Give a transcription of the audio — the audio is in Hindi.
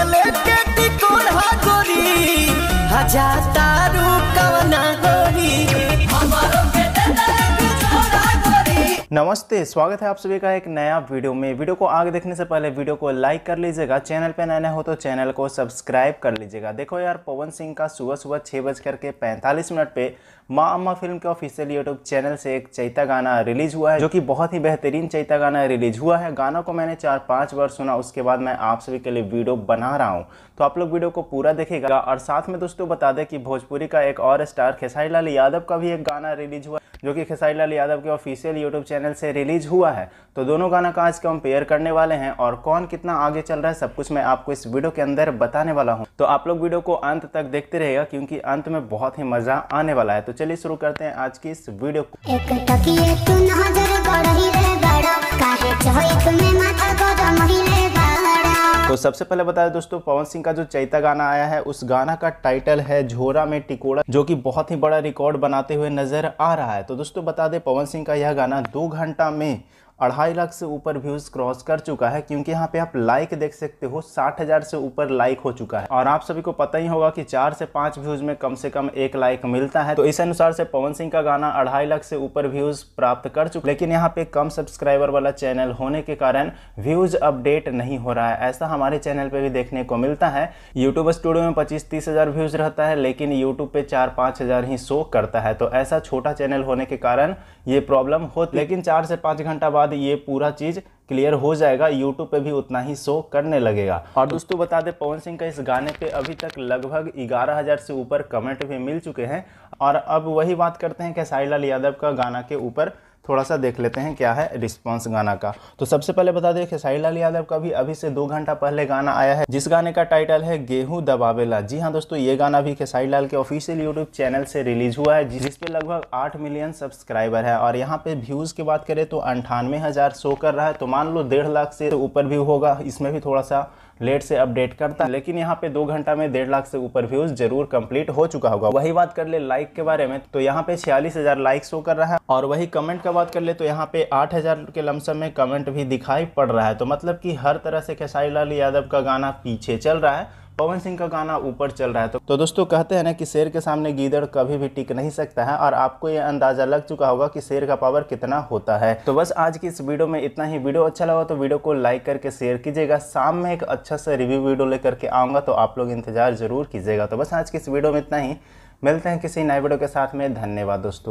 चले के गोरी हजाता नमस्ते स्वागत है आप सभी का एक नया वीडियो में वीडियो को आगे देखने से पहले वीडियो को लाइक कर लीजिएगा चैनल पर नया हो तो चैनल को सब्सक्राइब कर लीजिएगा देखो यार पवन सिंह का सुबह सुबह छः बज करके पैंतालीस मिनट पे माँ अम्मा फिल्म के ऑफिशियल यूट्यूब चैनल से एक चैता गाना रिलीज हुआ है जो कि बहुत ही बेहतरीन चैता गाना रिलीज हुआ है गाना को मैंने चार पाँच बार सुना उसके बाद मैं आप सभी के लिए वीडियो बना रहा हूँ तो आप लोग वीडियो को पूरा देखेगा और साथ में दोस्तों बता दें कि भोजपुरी का एक और स्टार खेसारी लाल यादव का भी एक गाना रिलीज हुआ जो कि लाल यादव के ऑफिशियल यूट्यूब चैनल से रिलीज हुआ है तो दोनों गाना का आज कंपेयर करने वाले हैं और कौन कितना आगे चल रहा है सब कुछ मैं आपको इस वीडियो के अंदर बताने वाला हूँ तो आप लोग वीडियो को अंत तक देखते रहेगा क्योंकि अंत में बहुत ही मजा आने वाला है तो चलिए शुरू करते हैं आज की इस वीडियो को तो सबसे पहले बता दें दोस्तों पवन सिंह का जो चैता गाना आया है उस गाना का टाइटल है झोरा में टिकोड़ा जो कि बहुत ही बड़ा रिकॉर्ड बनाते हुए नजर आ रहा है तो दोस्तों बता दे पवन सिंह का यह गाना दो घंटा में अढ़ाई लाख से ऊपर व्यूज़ क्रॉस कर चुका है क्योंकि यहाँ पे आप लाइक देख सकते हो साठ हज़ार से ऊपर लाइक हो चुका है और आप सभी को पता ही होगा कि चार से पांच व्यूज़ में कम से कम एक लाइक मिलता है तो इस अनुसार से पवन सिंह का गाना अढ़ाई लाख से ऊपर व्यूज़ प्राप्त कर चुका लेकिन यहाँ पे कम सब्सक्राइबर वाला चैनल होने के कारण व्यूज़ अपडेट नहीं हो रहा है ऐसा हमारे चैनल पे भी देखने को मिलता है यूट्यूब स्टूडियो में पच्चीस तीस व्यूज़ रहता है लेकिन यूट्यूब पे चार पांच ही शो करता है तो ऐसा छोटा चैनल होने के कारण ये प्रॉब्लम हो लेकिन चार से पांच घंटा बाद बाद ये पूरा चीज़ क्लियर हो जाएगा यूट्यूब पे भी उतना ही शो करने लगेगा और तो- दोस्तों बता दें पवन सिंह का इस गाने पे अभी तक लगभग 11000 से ऊपर कमेंट भी मिल चुके हैं और अब वही बात करते हैं कि साईलाल यादव का गाना के ऊपर थोड़ा सा देख लेते हैं क्या है रिस्पॉन्स गाना का तो सबसे पहले बता दें खेसारी लाल यादव का भी अभी से दो घंटा पहले गाना आया है जिस गाने का टाइटल है गेहूँ दबावेला जी हाँ दोस्तों ये गाना भी खेसारी लाल के ऑफिशियल यूट्यूब चैनल से रिलीज हुआ है जिसपे लगभग आठ मिलियन सब्सक्राइबर है और यहाँ पे व्यूज़ की बात करें तो अंठानवे हज़ार शो कर रहा है तो मान लो डेढ़ लाख से ऊपर भी होगा इसमें भी थोड़ा सा लेट से अपडेट करता है लेकिन यहाँ पे दो घंटा में डेढ़ लाख से ऊपर व्यूज जरूर कंप्लीट हो चुका होगा वही बात कर ले लाइक के बारे में तो यहाँ पे छियालीस हजार लाइक शो कर रहा है और वही कमेंट का बात कर ले तो यहाँ पे आठ हजार के लमसम में कमेंट भी दिखाई पड़ रहा है तो मतलब की हर तरह से खेसारी लाल यादव का गाना पीछे चल रहा है पवन सिंह का गाना ऊपर चल रहा है तो, तो दोस्तों कहते हैं ना कि शेर के सामने गीदड़ कभी भी टिक नहीं सकता है और आपको ये अंदाज़ा लग चुका होगा कि शेर का पावर कितना होता है तो बस आज की इस वीडियो में इतना ही वीडियो अच्छा लगा तो वीडियो को लाइक करके शेयर कीजिएगा शाम में एक अच्छा सा रिव्यू वीडियो लेकर के आऊँगा तो आप लोग इंतजार ज़रूर कीजिएगा तो बस आज की इस वीडियो में इतना ही मिलते हैं किसी नए वीडियो के साथ में धन्यवाद दोस्तों